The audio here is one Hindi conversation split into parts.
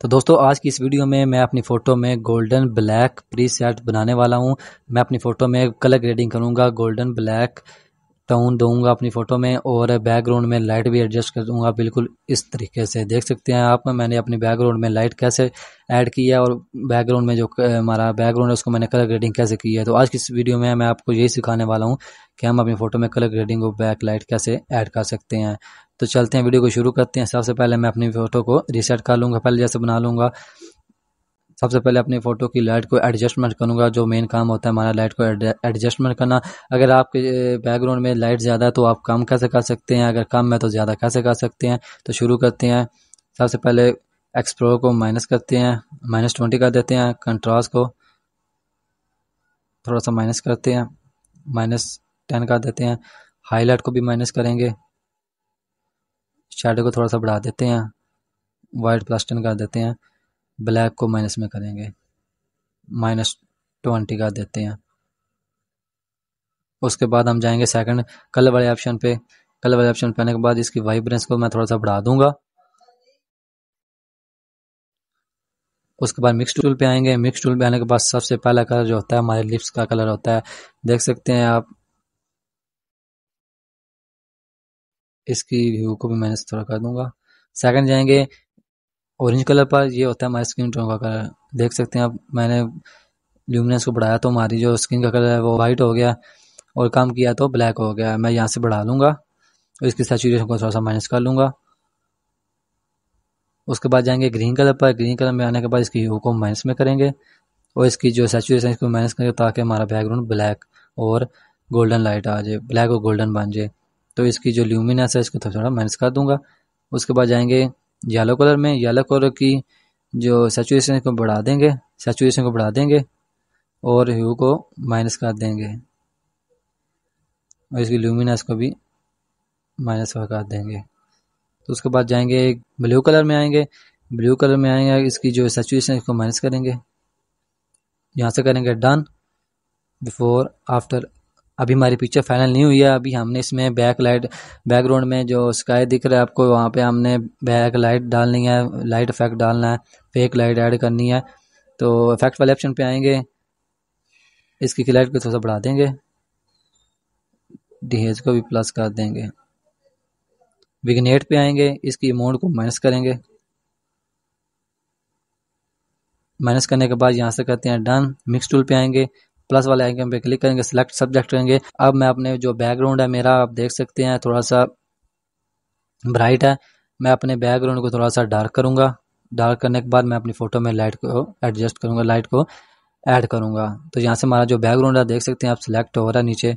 तो दोस्तों आज की इस वीडियो में मैं अपनी फ़ोटो में गोल्डन ब्लैक प्रीसेट बनाने वाला हूँ मैं अपनी फ़ोटो में कलर ग्रेडिंग करूँगा गोल्डन ब्लैक टोन दूंगा अपनी फ़ोटो में और बैकग्राउंड में लाइट भी एडजस्ट कर दूंगा बिल्कुल इस तरीके से देख सकते हैं आप मैंने अपने बैकग्राउंड में लाइट कैसे ऐड की है और बैकग्राउंड में जो हमारा बैकग्राउंड है उसको मैंने कलर ग्रेडिंग कैसे की है तो आज की इस वीडियो में मैं आपको यही सिखाने वाला हूँ कि हम अपनी फ़ोटो में कलर ग्रेडिंग और बैक लाइट कैसे ऐड कर सकते हैं तो चलते हैं वीडियो को शुरू करते हैं सबसे पहले मैं अपनी फ़ोटो को रिसेट कर लूँगा पहले जैसे बना लूँगा सबसे पहले अपनी फ़ोटो की लाइट को एडजस्टमेंट करूँगा जो मेन काम होता है हमारा लाइट को एडजस्टमेंट करना अगर आपके बैकग्राउंड में लाइट ज़्यादा है तो आप कम कैसे कर सकते हैं अगर कम है तो ज़्यादा कैसे कर सकते हैं तो शुरू करते हैं सबसे पहले एक्सप्रो को माइनस करते हैं माइनस ट्वेंटी कर देते हैं कंट्रास्ट को थोड़ा सा माइनस करते हैं माइनस टेन कर देते हैं हाईलाइट को भी माइनस करेंगे शेडो को थोड़ा सा बढ़ा देते हैं वाइट प्लस टेन कर देते हैं ब्लैक को माइनस में करेंगे माइनस ट्वेंटी कर देते हैं उसके बाद हम जाएंगे सेकंड कलर वाले ऑप्शन पे कलर वाले ऑप्शन पे आने के बाद इसकी वाइब्रेंस को मैं थोड़ा सा बढ़ा दूंगा उसके बाद मिक्स टूल पे आएंगे मिक्स टूल पे आने के बाद सबसे पहला कलर जो होता है हमारे लिप्स का कलर होता है देख सकते हैं आप इसकी व्यू को भी मैं थोड़ा कर दूंगा सेकंड जाएंगे ऑरेंज कलर पर ये होता है हमारे स्किन टोन का कलर देख सकते हैं आप मैंने ल्यूमिनेंस को बढ़ाया तो हमारी जो स्किन का कलर है वो वाइट हो गया और काम किया तो ब्लैक हो गया मैं यहाँ से बढ़ा लूँगा और इसकी सेचुरेशन को थोड़ा सा माइनस कर लूँगा उसके बाद जाएंगे ग्रीन कलर पर ग्रीन कलर में आने के बाद इसकी व्यू को माइनस में करेंगे और इसकी जो सेचुरेशन इसको माइनस करेंगे ताकि हमारा बैकग्राउंड ब्लैक और गोल्डन लाइट आ जाए ब्लैक और गोल्डन बन जाए तो इसकी जो ल्यूमिनस है इसको थोड़ा माइनस कर दूंगा उसके बाद जाएंगे येलो कलर में येलो कलर की जो सेचुएशन को बढ़ा देंगे सेचुएशन को बढ़ा देंगे और ह्यू को माइनस कर देंगे और इसकी ल्यूमिनस को भी माइनस कर देंगे तो उसके बाद जाएंगे ब्लू कलर में आएंगे ब्लू कलर में आएंगे इसकी जो सेचुएशन है इसको माइनस करेंगे यहाँ से करेंगे डन बिफोर आफ्टर अभी हमारी पिक्चर फाइनल नहीं हुई है अभी हमने इसमें बैक लाइट बैकग्राउंड में जो स्काई दिख रहा है आपको वहाँ पे हमने बैक लाइट डालनी है लाइट इफेक्ट डालना है फेक लाइट ऐड करनी है तो इफेक्ट वाले ऑप्शन पे आएंगे इसकी लाइट को थोड़ा सा बढ़ा देंगे डिहेज को भी प्लस कर देंगे विग्नेट पे आएंगे इसकी अमाउंट को माइनस करेंगे माइनस करने के बाद यहाँ से करते हैं डन मिक्स टूल पे आएंगे प्लस वाले आइकन पे क्लिक करेंगे सिलेक्ट सब्जेक्ट करेंगे अब मैं अपने जो बैकग्राउंड है मेरा आप देख सकते हैं थोड़ा सा ब्राइट है मैं अपने बैकग्राउंड को थोड़ा सा डार्क करूंगा डार्क करने के बाद मैं अपनी फ़ोटो में लाइट को एडजस्ट करूँगा लाइट को ऐड करूंगा तो यहाँ से हमारा जो बैकग्राउंड है देख सकते हैं आप सिलेक्ट हो रहा है नीचे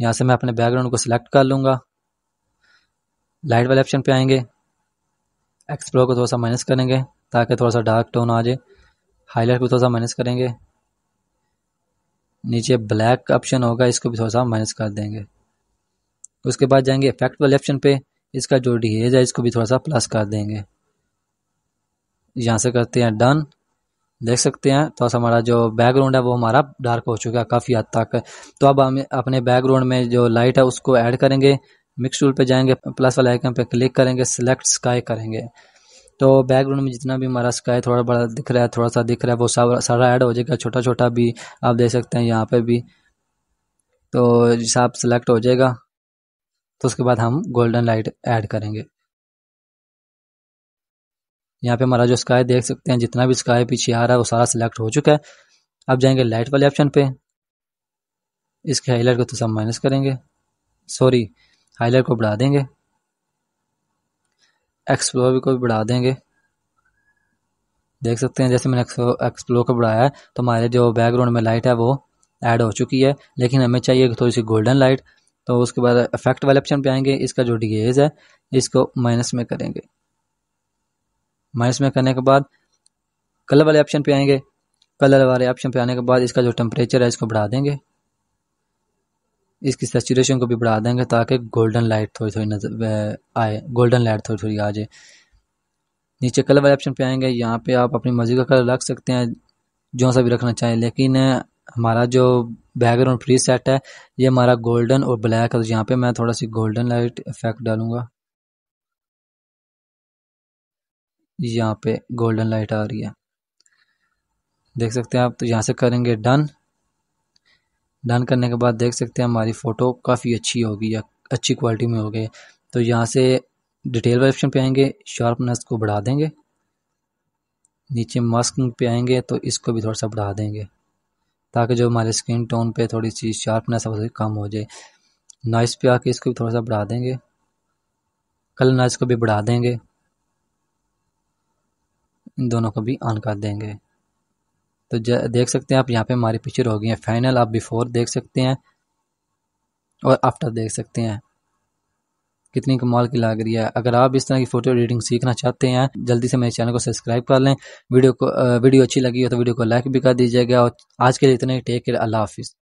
यहाँ से मैं अपने बैकग्राउंड को सिलेक्ट कर लूँगा लाइट वाले ऑप्शन पे आएंगे एक्सप्लोर को थोड़ा सा माइनस करेंगे ताकि थोड़ा सा डार्क टोन आ जाए हाईलाइट को थोड़ा सा माइनस करेंगे नीचे ब्लैक ऑप्शन होगा इसको भी थोड़ा सा माइनस कर देंगे उसके बाद जाएंगे इफेक्ट वाले ऑप्शन पे इसका जो डिहेज है इसको भी थोड़ा सा प्लस कर देंगे यहाँ से करते हैं डन देख सकते हैं तो हमारा जो बैकग्राउंड है वो हमारा डार्क हो चुका है काफ़ी हद तक तो अब हम अपने बैकग्राउंड में जो लाइट है उसको ऐड करेंगे मिक्स टूल पे जाएंगे प्लस वाले आइकन पे क्लिक करेंगे सिलेक्ट स्काई करेंगे तो बैकग्राउंड में जितना भी हमारा स्काई थोड़ा बड़ा दिख रहा है थोड़ा सा दिख रहा है वो सारा सारा ऐड हो जाएगा छोटा छोटा भी आप देख सकते हैं यहाँ पे भी तो हिसाब सेलेक्ट हो जाएगा तो उसके बाद हम गोल्डन लाइट ऐड करेंगे यहाँ पे हमारा जो स्काई देख सकते हैं जितना भी स्काई पीछे आ रहा है वो सारा सिलेक्ट हो चुका है अब जाएंगे लाइट वाले ऑप्शन पे इसके हाईलाइट को तो सब माइनस करेंगे सॉरी हाईलाइट को बढ़ा देंगे एक्सप्लोर को भी बढ़ा देंगे देख सकते हैं जैसे मैंने एक्सप्लोर को बढ़ाया है तो हमारे जो बैकग्राउंड में लाइट है वो ऐड हो चुकी है लेकिन हमें चाहिए थोड़ी सी गोल्डन लाइट तो उसके बाद इफेक्ट वाले ऑप्शन पे आएंगे इसका जो डी है इसको माइनस में करेंगे माइनस में करने के बाद कलर वाले ऑप्शन पे आएंगे कलर वाले ऑप्शन पे आने के बाद इसका जो टेम्परेचर है इसको बढ़ा देंगे इसकी सेचुरेशन को भी बढ़ा देंगे ताकि गोल्डन लाइट थोड़ी थोड़ी नज़र आए गोल्डन लाइट थोड़ी थोड़ी आ जाए नीचे कलर वाले ऑप्शन पे आएंगे यहाँ पे आप अपनी मर्ज़ी का कलर रख सकते हैं जो सा भी रखना चाहें लेकिन हमारा जो बैकग्राउंड प्री सेट है ये हमारा गोल्डन और ब्लैक है तो यहाँ पे मैं थोड़ा सी गोल्डन लाइट इफेक्ट डालूंगा यहाँ पे गोल्डन लाइट आ रही है देख सकते हैं आप तो यहाँ से करेंगे डन डन करने के बाद देख सकते हैं हमारी फ़ोटो काफ़ी अच्छी होगी या अच्छी क्वालिटी में हो गई तो यहाँ से डिटेल वाले ऑप्शन पे आएंगे शार्पनेस को बढ़ा देंगे नीचे मास्किंग पे आएंगे तो इसको भी थोड़ा सा बढ़ा देंगे ताकि जो हमारे स्किन टोन पे थोड़ी सी शार्पनेस है कम हो जाए नॉइस पे आके इसको भी थोड़ा सा बढ़ा देंगे कलर नॉइस को भी बढ़ा देंगे इन दोनों को भी ऑन कर देंगे तो देख सकते हैं आप यहाँ पे हमारी पिक्चर हो गई है फाइनल आप बिफोर देख सकते हैं और आफ्टर देख सकते हैं कितनी कमाल की लग रही है अगर आप इस तरह की फोटो एडिटिंग सीखना चाहते हैं जल्दी से मेरे चैनल को सब्सक्राइब कर लें वीडियो को वीडियो अच्छी लगी हो तो वीडियो को लाइक भी कर दीजिएगा और आज के लिए इतना ही टेक केयर अल्लाह हाफिज़